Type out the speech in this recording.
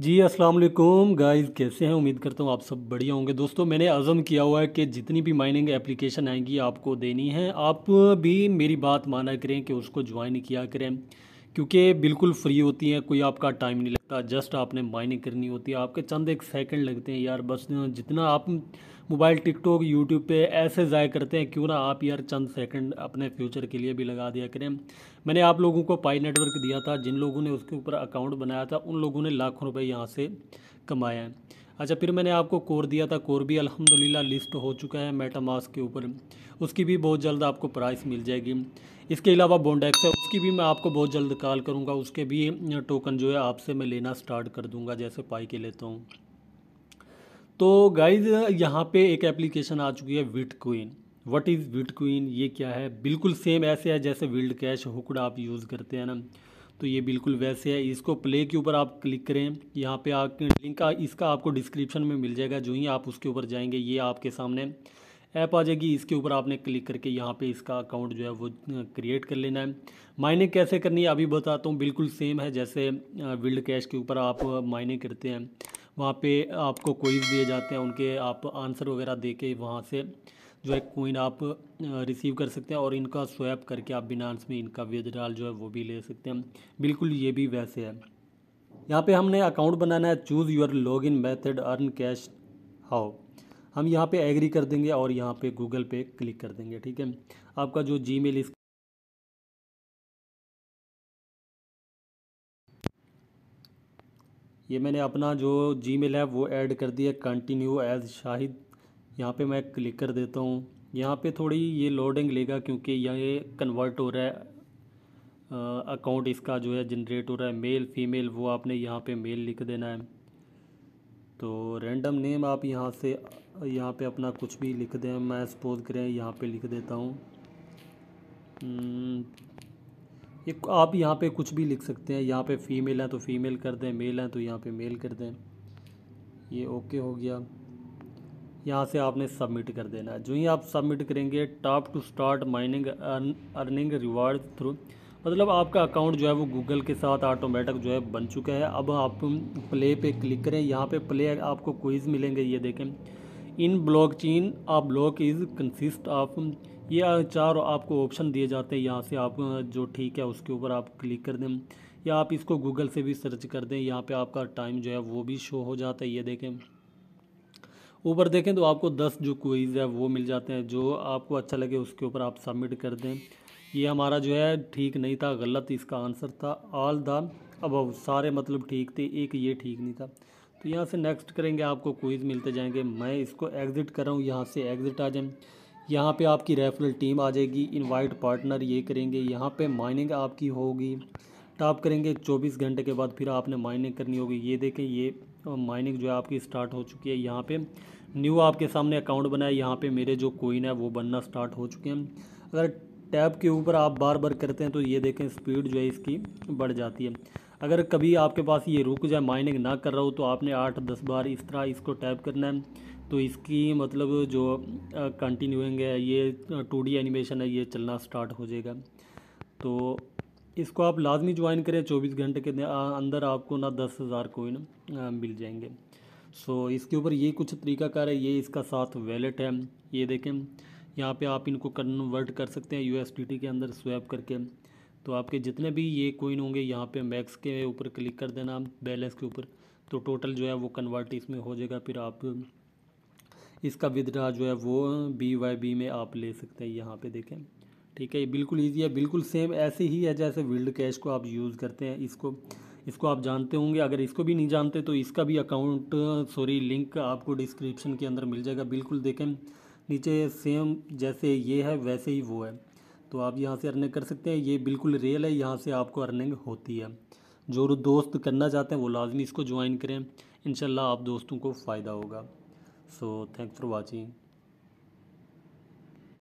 जी अस्सलाम वालेकुम गाइस कैसे हैं उम्मीद करता हूँ आप सब बढ़िया होंगे दोस्तों मैंने अज़म किया हुआ है कि जितनी भी माइनिंग एप्लीकेशन आएंगी आपको देनी है आप भी मेरी बात माना करें कि उसको ज्वाइन किया करें क्योंकि बिल्कुल फ्री होती हैं कोई आपका टाइम नहीं लगता जस्ट आपने माइनिंग करनी होती है आपके चंद एक सेकंड लगते हैं यार बस जितना आप मोबाइल टिकटॉक यूट्यूब पे ऐसे ज़ाय करते हैं क्यों ना आप यार चंद सेकंड अपने फ्यूचर के लिए भी लगा दिया करें मैंने आप लोगों को पाई नेटवर्क दिया था जिन लोगों ने उसके ऊपर अकाउंट बनाया था उन लोगों ने लाखों रुपये यहाँ से कमाए हैं अच्छा फिर मैंने आपको कोर दिया था कोर भी अल्हम्दुलिल्लाह लिस्ट हो चुका है मेटामास के ऊपर उसकी भी बहुत जल्द आपको प्राइस मिल जाएगी इसके अलावा बोंडेक्स है उसकी भी मैं आपको बहुत जल्द कॉल करूँगा उसके भी टोकन जो है आपसे मैं लेना स्टार्ट कर दूँगा जैसे पाई के लेता हूँ तो गाइज यहाँ पे एक एप्लीकेशन आ चुकी है wit queen what is wit queen ये क्या है बिल्कुल सेम ऐसे है जैसे विल्ड कैश हुकड़ आप यूज़ करते हैं ना तो ये बिल्कुल वैसे है इसको प्ले के ऊपर आप क्लिक करें यहाँ पे आप लिंक आ, इसका आपको डिस्क्रिप्शन में मिल जाएगा जो ही आप उसके ऊपर जाएंगे ये आपके सामने ऐप आ जाएगी इसके ऊपर आपने क्लिक करके यहाँ पे इसका अकाउंट जो है वो क्रिएट कर लेना है माइनिंग कैसे करनी है अभी बताता हूँ बिल्कुल सेम है जैसे विल्ड कैश के ऊपर आप माइनिंग करते हैं वहाँ पे आपको कोई दिए जाते हैं उनके आप आंसर वगैरह दे के वहाँ से जो है कोइन आप रिसीव कर सकते हैं और इनका स्वैप करके आप बिनांस में इनका विदड्रॉल जो है वो भी ले सकते हैं बिल्कुल ये भी वैसे है यहाँ पे हमने अकाउंट बनाना है choose your log in method earn cash how हम यहाँ पे एग्री कर देंगे और यहाँ पे गूगल पे क्लिक कर देंगे ठीक है आपका जो जी मेल इस ये मैंने अपना जो जी मेल है वो ऐड कर दिया कंटिन्यू एज शाहिद यहाँ पे मैं क्लिक कर देता हूँ यहाँ पे थोड़ी ये लोडिंग लेगा क्योंकि यहाँ ये कन्वर्ट हो रहा है अकाउंट इसका जो है जनरेट हो रहा है मेल फीमेल वो आपने यहाँ पे मेल लिख देना है तो रैंडम नेम आप यहाँ से यहाँ पे अपना कुछ भी लिख दें मैं सपोज करें यहाँ पे लिख देता हूँ ये हम्म, आप यहाँ पे कुछ भी लिख सकते हैं यहाँ पे फीमेल हैं तो फीमेल कर दें मेल हैं तो यहाँ पे मेल कर दें ये ओके हो गया यहाँ से आपने सबमिट कर देना है जो ही आप सबमिट करेंगे tap to start mining earning reward through मतलब आपका अकाउंट जो है वो गूगल के साथ ऑटोमेटिक जो है बन चुका है अब आप प्ले पे क्लिक करें यहाँ पे प्ले आपको क्विज़ मिलेंगे ये देखें in blockchain a block is consist of ये चार आपको ऑप्शन दिए जाते हैं यहाँ से आप जो ठीक है उसके ऊपर आप क्लिक कर दें या आप इसको गूगल से भी सर्च कर दें यहाँ पर आपका टाइम जो है वो भी शो हो जाता है ये देखें ऊपर देखें तो आपको दस जो क्वीज़ है वो मिल जाते हैं जो आपको अच्छा लगे उसके ऊपर आप सबमिट कर दें ये हमारा जो है ठीक नहीं था गलत इसका आंसर था ऑल द अब सारे मतलब ठीक थे एक ये ठीक नहीं था तो यहाँ से नेक्स्ट करेंगे आपको क्विज़ मिलते जाएंगे मैं इसको एग्ज़िट कर रहा हूँ यहाँ से एग्ज़िट आ जाएँ यहाँ पे आपकी रेफरल टीम आ जाएगी इनवाइट पार्टनर ये करेंगे यहाँ पे माइनिंग आपकी होगी टॉप करेंगे 24 घंटे के बाद फिर आपने माइनिंग करनी होगी ये देखें ये माइनिंग जो है आपकी स्टार्ट हो चुकी है यहाँ पे न्यू आपके सामने अकाउंट बना है यहाँ पे मेरे जो कोइन है वो बनना स्टार्ट हो चुके हैं अगर टैब के ऊपर आप बार बार करते हैं तो ये देखें स्पीड जो है इसकी बढ़ जाती है अगर कभी आपके पास ये रुक जाए माइनिंग ना कर रहा हो तो आपने आठ दस बार इस तरह इसको टैप करना है तो इसकी मतलब जो कंटिन्यूइंग है ये टू एनिमेशन है ये चलना स्टार्ट हो जाएगा तो इसको आप लाजमी ज्वाइन करें चौबीस घंटे के अंदर आपको ना दस हज़ार कोइन मिल जाएंगे सो इसके ऊपर ये कुछ तरीकाकार है ये इसका साथ वैलेट है ये देखें यहाँ पे आप इनको कन्वर्ट कर सकते हैं टी के अंदर स्वैप करके तो आपके जितने भी ये कोइन होंगे यहाँ पे मैक्स के ऊपर क्लिक कर देना बैलेंस के ऊपर तो टोटल जो है वो कन्वर्ट इसमें हो जाएगा फिर आप इसका विदड्रा जो है वो बी वाई बी में आप ले सकते हैं यहाँ पे देखें ठीक है ये बिल्कुल ईजी है बिल्कुल सेम ऐसे ही है जैसे विल्ड कैश को आप यूज़ करते हैं इसको इसको आप जानते होंगे अगर इसको भी नहीं जानते तो इसका भी अकाउंट सॉरी लिंक आपको डिस्क्रिप्शन के अंदर मिल जाएगा बिल्कुल देखें नीचे सेम जैसे ये है वैसे ही वो है तो आप यहाँ से अर्निंग कर सकते हैं ये बिल्कुल रियल है यहाँ से आपको अर्निंग होती है जो दोस्त करना चाहते हैं वो लाजमी इसको ज्वाइन करें इन आप दोस्तों को फ़ायदा होगा सो थैंक्स फॉर वॉचिंग